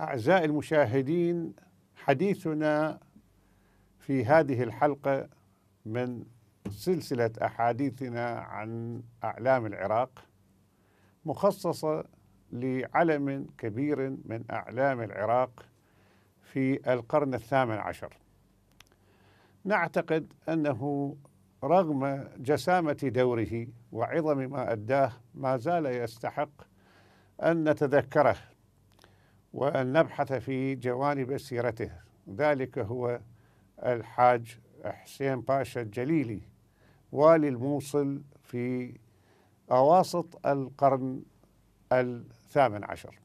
أعزائي المشاهدين حديثنا في هذه الحلقة من سلسلة أحاديثنا عن أعلام العراق مخصصة لعلم كبير من أعلام العراق في القرن الثامن عشر نعتقد أنه رغم جسامة دوره وعظم ما أداه ما زال يستحق أن نتذكره وأن نبحث في جوانب سيرته ذلك هو الحاج حسين باشا الجليلي والي الموصل في أواسط القرن الثامن عشر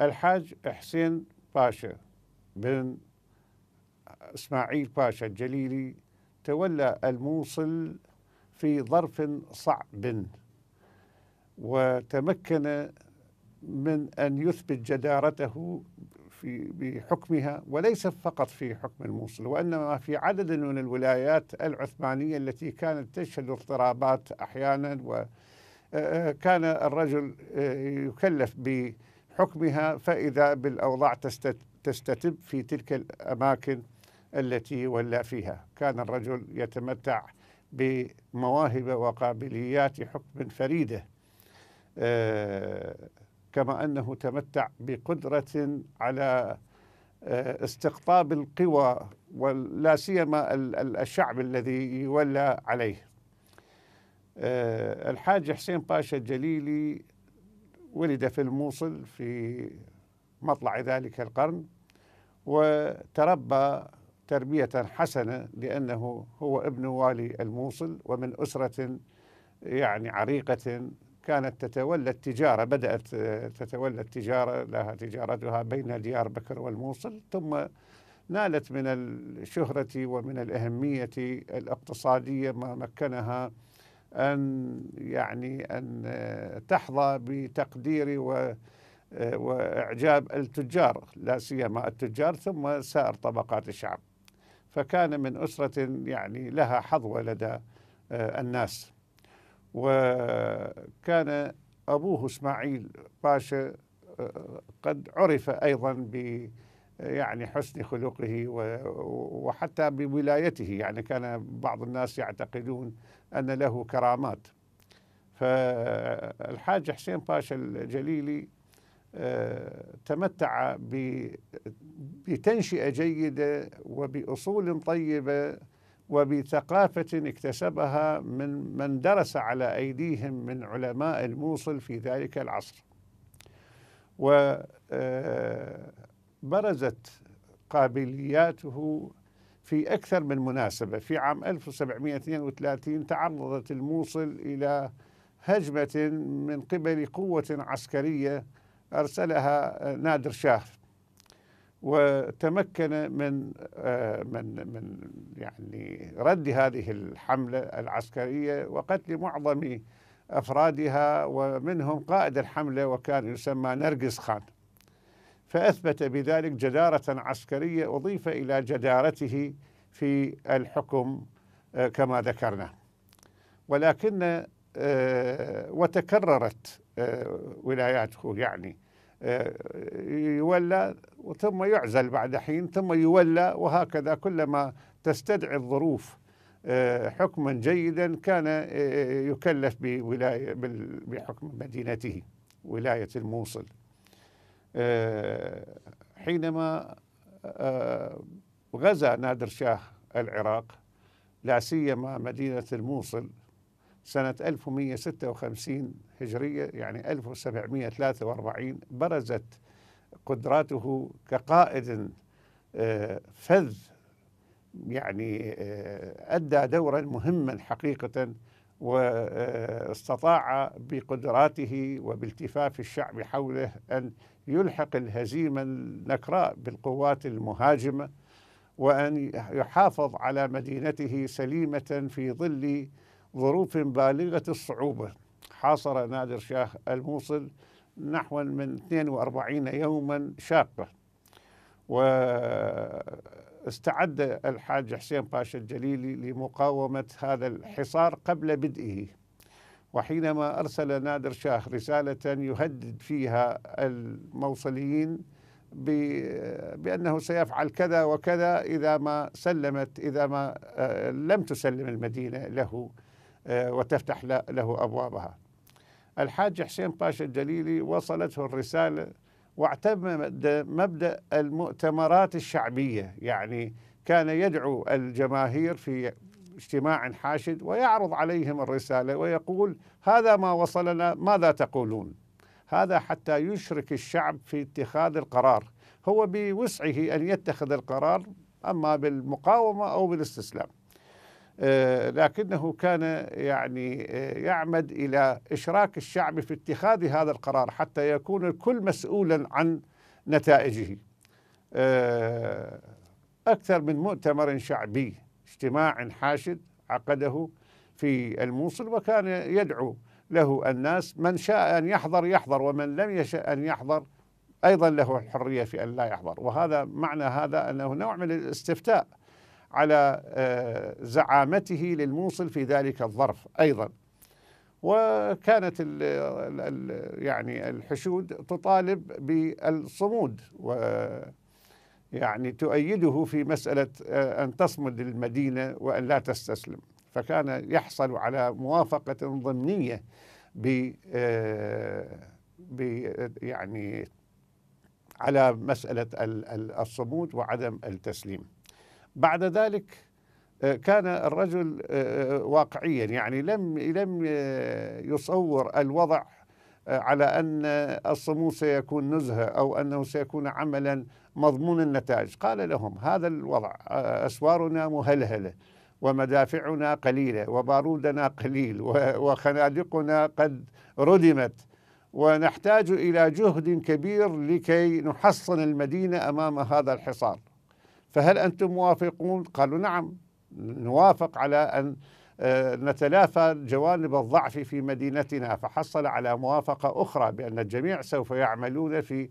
الحاج حسين باشا بن إسماعيل باشا الجليلي تولى الموصل في ظرف صعب وتمكن من أن يثبت جدارته في بحكمها وليس فقط في حكم الموصل وإنما في عدد من الولايات العثمانية التي كانت تشهد اضطرابات أحيانا وكان آه، آه، الرجل آه، يكلف بحكمها فإذا بالأوضاع تستتب في تلك الأماكن التي ولى فيها كان الرجل يتمتع بمواهب وقابليات حكم فريده كما انه تمتع بقدره على آه، استقطاب القوى ولا سيما الشعب الذي يولى عليه. آه، الحاج حسين باشا الجليلي ولد في الموصل في مطلع ذلك القرن وتربى تربية حسنة لأنه هو ابن والي الموصل ومن أسرة يعني عريقة كانت تتولى التجارة بدأت آه، تتولى التجارة لها تجارتها بين ديار بكر والموصل ثم نالت من الشهرة ومن الأهمية الاقتصادية ما مكنها أن يعني أن آه، تحظى بتقدير و آه، وإعجاب التجار لا سيما التجار ثم سائر طبقات الشعب فكان من أسرة يعني لها حظوة لدى الناس وكان أبوه إسماعيل باشا قد عرف أيضا ب يعني حسن خلقه وحتى بولايته يعني كان بعض الناس يعتقدون أن له كرامات فالحاج حسين باشا الجليلي آه، تمتع بتنشئة جيدة وبأصول طيبة وبثقافة اكتسبها من من درس على أيديهم من علماء الموصل في ذلك العصر وبرزت آه، قابلياته في أكثر من مناسبة في عام 1732 تعرضت الموصل إلى هجمة من قبل قوة عسكرية أرسلها نادر شاه وتمكن من آه، من من يعني رد هذه الحمله العسكريه وقتل معظم افرادها ومنهم قائد الحمله وكان يسمى نرجس خان فاثبت بذلك جداره عسكريه اضيف الى جدارته في الحكم آه، كما ذكرنا ولكن آه، وتكررت ولاياته يعني يولى ثم يعزل بعد حين ثم يولى وهكذا كلما تستدعي الظروف آه، حكما جيدا كان آه، آه، يكلف بولاية بحكم مدينته ولاية الموصل حينما غزا نادر شاه العراق لا سيما مدينة الموصل سنة 1156 هجرية يعني 1743 برزت قدراته كقائد آه، فذ يعني آه، أدى دورا مهما حقيقة واستطاع بقدراته وبالتفاف الشعب حوله أن يلحق الهزيمة النكراء بالقوات المهاجمة وأن يحافظ على مدينته سليمة في ظل ظروف بالغة الصعوبة حاصر نادر شاه الموصل نحو من 42 يوما شاقة واستعد الحاج حسين باشا الجليلي لمقاومة هذا الحصار قبل بدئه وحينما أرسل نادر شاه رسالة يهدد فيها الموصليين بأنه سيفعل كذا وكذا إذا ما سلمت إذا ما آه، لم تسلم المدينة له آه، وتفتح له أبوابها الحاج حسين باشا الجليلي وصلته الرسالة واعتمد مبدأ المؤتمرات الشعبية يعني كان يدعو الجماهير في اجتماع حاشد ويعرض عليهم الرسالة ويقول هذا ما وصلنا ماذا تقولون هذا حتى يشرك الشعب في اتخاذ القرار هو بوسعه أن يتخذ القرار أما بالمقاومة أو بالاستسلام آه، لكنه كان يعني آه، يعمد الى اشراك الشعب في اتخاذ هذا القرار حتى يكون الكل مسؤولا عن نتائجه. آه، اكثر من مؤتمر شعبي اجتماع حاشد عقده في الموصل وكان يدعو له الناس من شاء ان يحضر يحضر ومن لم يشاء ان يحضر ايضا له الحريه في ان لا يحضر وهذا معنى هذا انه نوع من الاستفتاء على آه، زعامته للموصل في ذلك الظرف ايضا وكانت ال ال يعني الحشود تطالب بالصمود و يعني تؤيده في مسألة آه، أن تصمد للمدينة وأن لا تستسلم فكان يحصل على موافقة ضمنية ب آه، يعني على مسألة الصمود وعدم التسليم بعد ذلك آه، كان الرجل آه، آه، واقعيا يعني لم لم يصور الوضع على ان الصمود سيكون نزهه او انه سيكون عملا مضمون النتائج، قال لهم هذا الوضع اسوارنا مهلهله ومدافعنا قليله وبارودنا قليل وخنادقنا قد ردمت ونحتاج الى جهد كبير لكي نحصن المدينه امام هذا الحصار. فهل أنتم موافقون قالوا نعم نوافق على أن آه، نتلافى جوانب الضعف في مدينتنا فحصل على موافقة أخرى بأن الجميع سوف يعملون في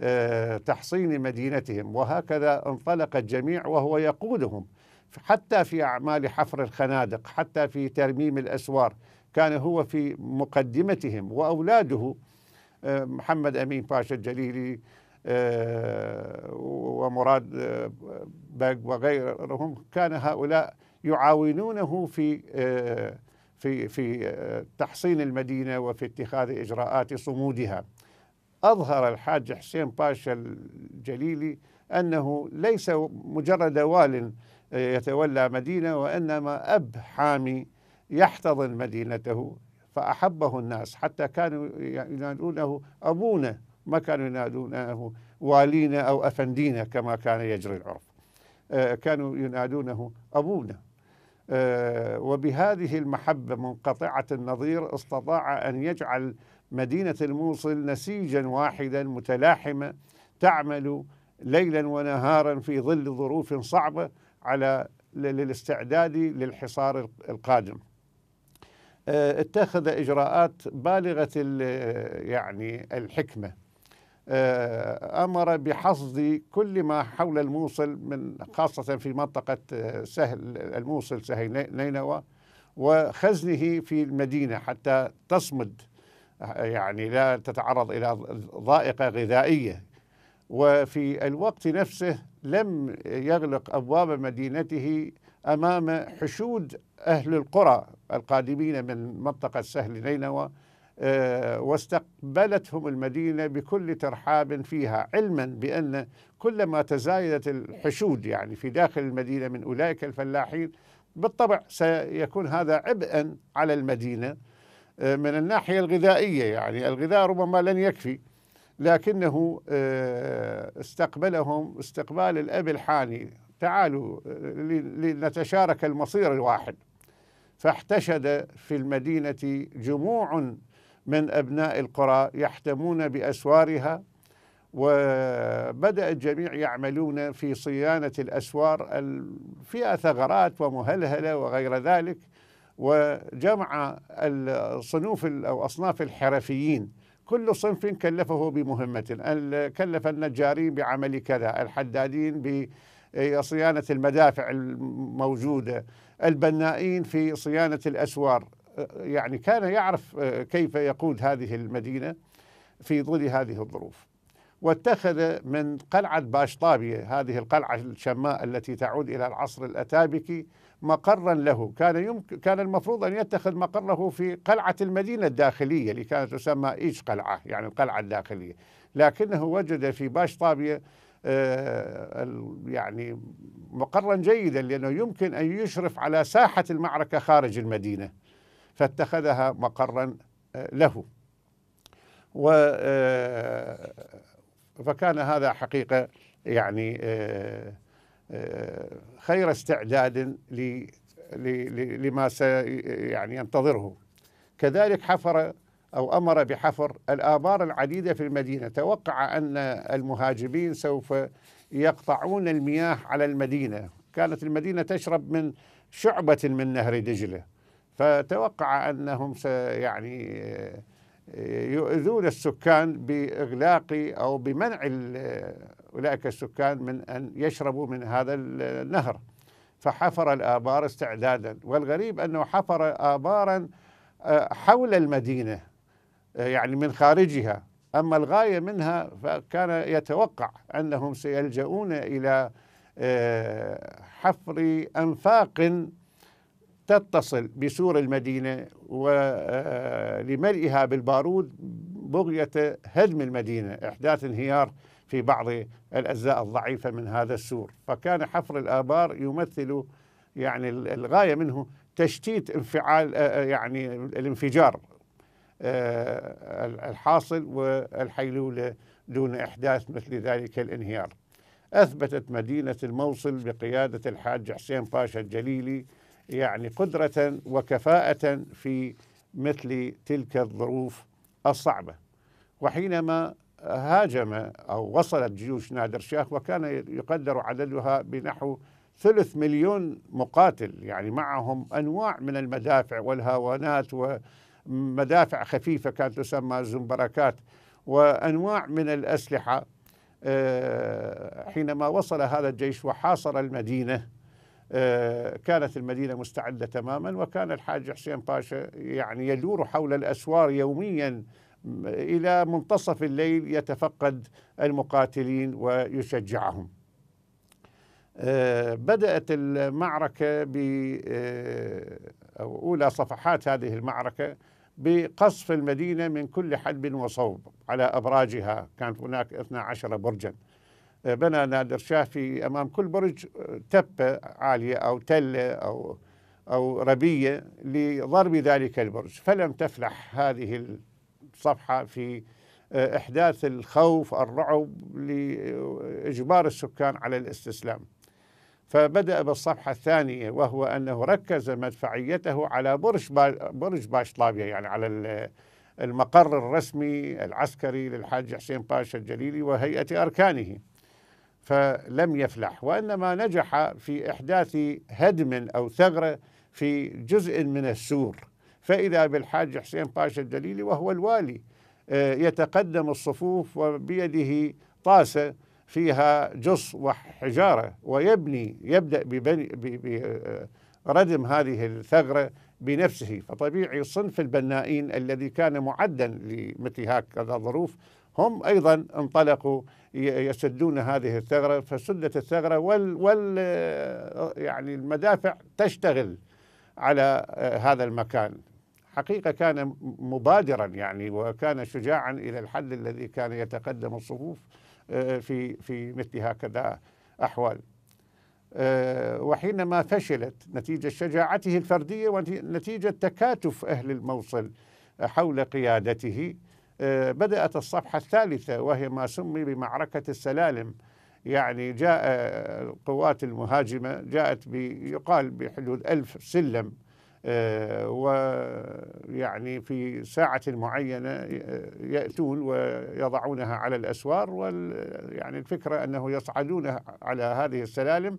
آه، تحصين مدينتهم وهكذا انطلق الجميع وهو يقودهم حتى في أعمال حفر الخنادق حتى في ترميم الأسوار كان هو في مقدمتهم وأولاده آه، محمد أمين باشا الجليلي آه، ومراد آه، باق وغيرهم كان هؤلاء يعاونونه في آه، في في تحصين المدينه وفي اتخاذ اجراءات صمودها. اظهر الحاج حسين باشا الجليلي انه ليس مجرد وال يتولى مدينه وانما اب حامي يحتضن مدينته فاحبه الناس حتى كانوا ينادونه ابونا ما كانوا ينادونه والينا أو أفندينا كما كان يجري العرف آه، كانوا ينادونه أبونا آه، وبهذه المحبة منقطعة النظير استطاع أن يجعل مدينة الموصل نسيجا واحدا متلاحمة تعمل ليلا ونهارا في ظل ظروف صعبة على للاستعداد للحصار القادم آه، اتخذ اجراءات بالغه يعني الحكمه آه، امر بحصد كل ما حول الموصل من خاصه في منطقه آه، سهل الموصل سهل نينوى وخزنه في المدينه حتى تصمد يعني لا تتعرض الى ضائقه غذائيه وفي الوقت نفسه لم يغلق ابواب مدينته امام حشود اهل القرى القادمين من منطقه سهل نينوى آه، واستقبلتهم المدينة بكل ترحاب فيها علما بأن كلما تزايدت الحشود يعني في داخل المدينة من أولئك الفلاحين بالطبع سيكون هذا عبئا على المدينة آه، من الناحية الغذائية يعني الغذاء ربما لن يكفي لكنه آه، استقبلهم استقبال الأب الحاني تعالوا لنتشارك المصير الواحد فاحتشد في المدينة جموع من أبناء القرى يحتمون بأسوارها وبدأ الجميع يعملون في صيانة الأسوار فيها ثغرات ومهلهلة وغير ذلك وجمع الصنوف أو أصناف الحرفيين كل صنف كلفه بمهمة كلف النجارين بعمل كذا الحدادين بصيانة إيه، المدافع الموجودة البنائين في صيانة الأسوار يعني كان يعرف آه، كيف يقود هذه المدينة في ظل هذه الظروف واتخذ من قلعة باشطابية هذه القلعة الشماء التي تعود إلى العصر الأتابكي مقرا له كان يمكن كان المفروض أن يتخذ مقره في قلعة المدينة الداخلية اللي كانت تسمى إيش قلعة يعني القلعة الداخلية لكنه وجد في باشطابية آه، يعني مقرا جيدا لأنه يمكن أن يشرف على ساحة المعركة خارج المدينة فاتخذها مقرا آه، له و آه، فكان هذا حقيقة يعني آه، خير استعداد لما يعني ينتظره كذلك حفر أو أمر بحفر الآبار العديدة في المدينة توقع أن المهاجمين سوف يقطعون المياه على المدينة كانت المدينة تشرب من شعبة من نهر دجلة فتوقع أنهم يعني آه، يؤذون السكان بإغلاق أو بمنع أولئك السكان من أن يشربوا من هذا النهر فحفر الآبار استعدادا والغريب أنه حفر آبارا آه، حول المدينة آه، يعني من خارجها أما الغاية منها فكان يتوقع أنهم سيلجؤون إلى حفر أنفاق تتصل بسور المدينة ولملئها آه، بالبارود بغية هدم المدينة إحداث انهيار في بعض الأجزاء الضعيفة من هذا السور فكان حفر الآبار يمثل يعني الغاية منه تشتيت انفعال آه، آه، يعني الانفجار الحاصل والحيلولة دون إحداث مثل ذلك الانهيار أثبتت مدينة الموصل بقيادة الحاج حسين باشا الجليلي يعني قدرة وكفاءة في مثل تلك الظروف الصعبة وحينما هاجم أو وصلت جيوش نادر شاه وكان يقدر عددها بنحو ثلث مليون مقاتل يعني معهم أنواع من المدافع والهاوانات ومدافع خفيفة كانت تسمى زنبركات وأنواع من الأسلحة آه، حينما وصل هذا الجيش وحاصر المدينة آه، كانت المدينة مستعدة تماما وكان الحاج حسين باشا يعني يدور حول الأسوار يوميا إلى منتصف الليل يتفقد المقاتلين ويشجعهم آه، بدأت المعركة ب آه، أولى صفحات هذه المعركة بقصف المدينة من كل حدب وصوب على أبراجها كان هناك 12 برجا بنى نادر شافي امام كل برج تبه عاليه او تله او او ربيه لضرب ذلك البرج فلم تفلح هذه الصفحه في آه، احداث الخوف الرعب لاجبار السكان على الاستسلام فبدا بالصفحه الثانيه وهو انه ركز مدفعيته على برج برج باشطابيه يعني على المقر الرسمي العسكري للحاج حسين باشا الجليلي وهيئه اركانه فلم يفلح وانما نجح في احداث هدم او ثغره في جزء من السور فاذا بالحاج حسين باشا الدليلي وهو الوالي آه، يتقدم الصفوف وبيده طاسه فيها جص وحجاره ويبني يبدا بردم آه، هذه الثغره بنفسه فطبيعي صنف البنائين الذي كان معدا لمثل هكذا ظروف هم أيضا انطلقوا يسدون هذه الثغرة فسدت الثغرة وال, وال يعني المدافع تشتغل على آه، هذا المكان حقيقة كان مبادرا يعني وكان شجاعا إلى الحد الذي كان يتقدم الصفوف آه، في في مثل هكذا أحوال آه، وحينما فشلت نتيجة شجاعته الفردية ونتيجة تكاتف أهل الموصل حول قيادته آه، بدأت الصفحة الثالثة وهي ما سمي بمعركة السلالم يعني جاء القوات آه، المهاجمة جاءت بيقال بحدود ألف سلم آه، ويعني في ساعة معينة يأتون ويضعونها على الأسوار ويعني الفكرة أنه يصعدون على هذه السلالم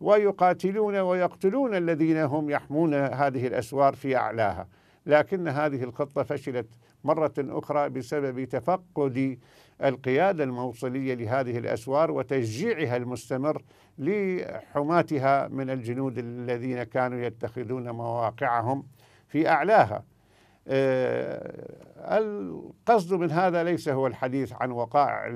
ويقاتلون ويقتلون الذين هم يحمون هذه الأسوار في أعلاها لكن هذه الخطة فشلت مرة أخرى بسبب تفقد القيادة الموصلية لهذه الأسوار وتشجيعها المستمر لحماتها من الجنود الذين كانوا يتخذون مواقعهم في أعلاها آه، القصد من هذا ليس هو الحديث عن وقائع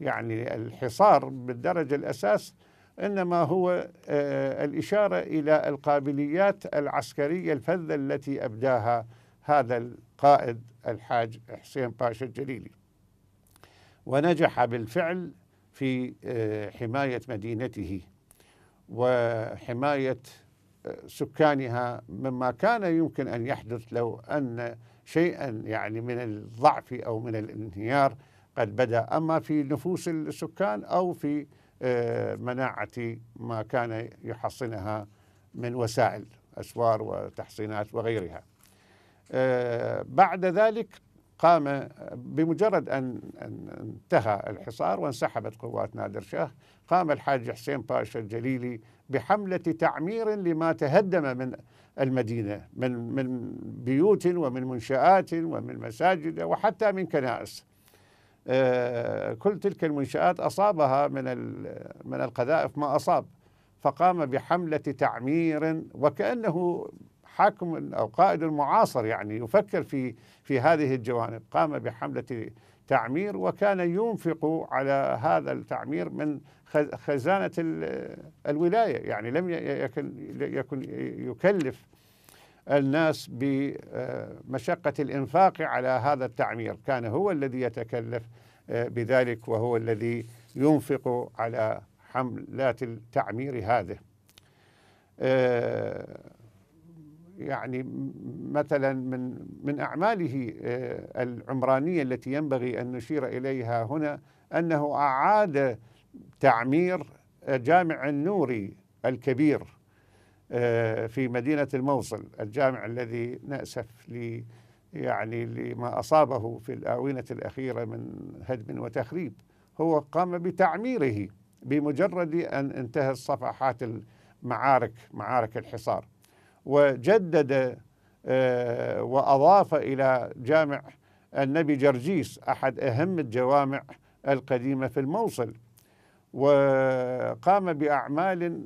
يعني الحصار بالدرجة الأساس انما هو آه، الاشاره الى القابليات العسكريه الفذه التي ابداها هذا قائد الحاج حسين باشا الجليلي ونجح بالفعل في آه، حماية مدينته وحماية آه، سكانها مما كان يمكن أن يحدث لو أن شيئا يعني من الضعف أو من الانهيار قد بدأ أما في نفوس السكان أو في آه، مناعة ما كان يحصنها من وسائل أسوار وتحصينات وغيرها آه، بعد ذلك قام بمجرد أن انتهى الحصار وانسحبت قوات نادر شاه قام الحاج حسين باشا الجليلي بحملة تعمير لما تهدم من المدينة من, من بيوت ومن منشآت ومن مساجد وحتى من كنائس آه، كل تلك المنشآت أصابها من, من القذائف ما أصاب فقام بحملة تعمير وكأنه حاكم أو قائد المعاصر يعني يفكر في في هذه الجوانب قام بحملة تعمير وكان ينفق على هذا التعمير من خزانة الولاية يعني لم يكن, يكن يكلف الناس بمشقة آه، الإنفاق على هذا التعمير كان هو الذي يتكلف آه، بذلك وهو الذي ينفق على حملات التعمير هذه آه، يعني مثلا من من اعماله آه، العمرانيه التي ينبغي ان نشير اليها هنا انه اعاد تعمير جامع النوري الكبير آه، في مدينه الموصل، الجامع الذي ناسف ل يعني لما اصابه في الاونه الاخيره من هدم وتخريب، هو قام بتعميره بمجرد ان انتهت صفحات المعارك معارك الحصار. وجدد آه، وأضاف إلى جامع النبي جرجيس أحد أهم الجوامع القديمة في الموصل وقام بأعمال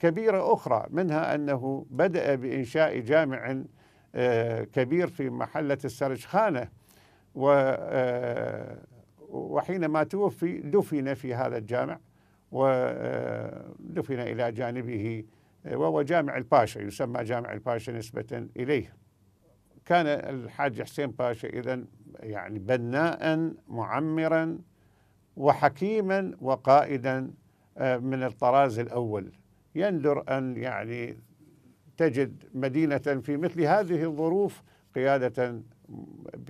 كبيرة أخرى منها أنه بدأ بإنشاء جامع آه، كبير في محلة السرجخانة آه، وحينما توفي دفن في هذا الجامع ودفن إلى جانبه إيه، وهو جامع الباشا يسمى جامع الباشا نسبة إليه كان الحاج حسين باشا إذا يعني بناء معمرا وحكيما وقائدا آه، من الطراز الأول يندر أن يعني تجد مدينة في مثل هذه الظروف قيادة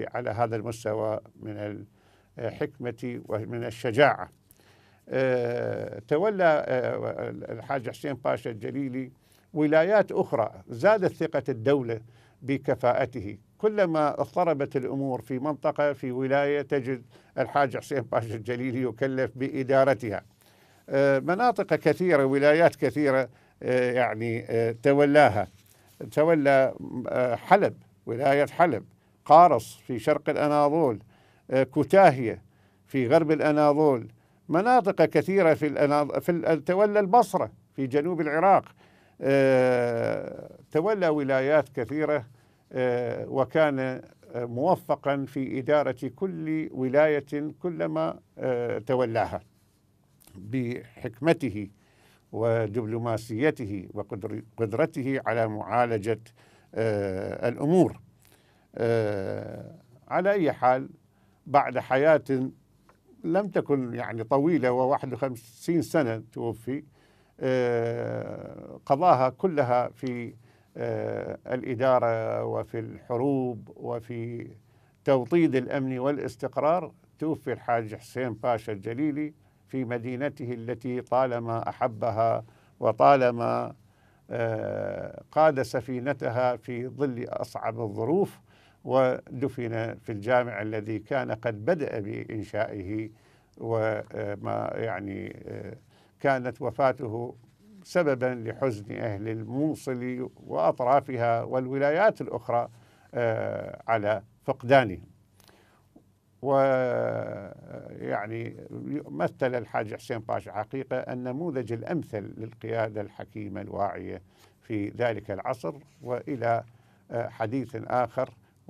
على هذا المستوى من الحكمة ومن الشجاعة آه، تولى آه، الحاج حسين باشا الجليلي ولايات أخرى زادت ثقة الدولة بكفاءته كلما اضطربت الأمور في منطقة في ولاية تجد الحاج حسين باشا الجليلي يكلف بإدارتها آه، مناطق كثيرة ولايات كثيرة يعني تولاها تولى حلب ولاية حلب قارص في شرق الأناضول كتاهية في غرب الأناضول مناطق كثيرة في في تولى البصرة في جنوب العراق آه، تولى ولايات كثيرة آه، وكان آه، موفقا في إدارة كل ولاية كلما تولاها بحكمته ودبلوماسيته وقدرته على معالجة الأمور على أي حال بعد حياة لم تكن يعني طويلة و51 سنة توفي آه، قضاها كلها في آه، الإدارة وفي الحروب وفي توطيد الأمن والاستقرار توفي الحاج حسين باشا الجليلي في مدينته التي طالما أحبها وطالما آه، قاد سفينتها في ظل أصعب الظروف ودفن في الجامع الذي كان قد بدأ بإنشائه وما آه، يعني آه، كانت وفاته سببا لحزن أهل الموصل وأطرافها والولايات الأخرى آه، على فقدانه ويعني مثل الحاج حسين باشا حقيقة النموذج الأمثل للقيادة الحكيمة الواعية في ذلك العصر وإلى حديث آخر